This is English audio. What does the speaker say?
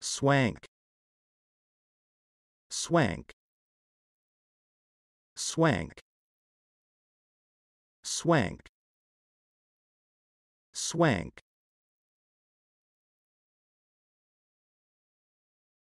swank swank swank swank swank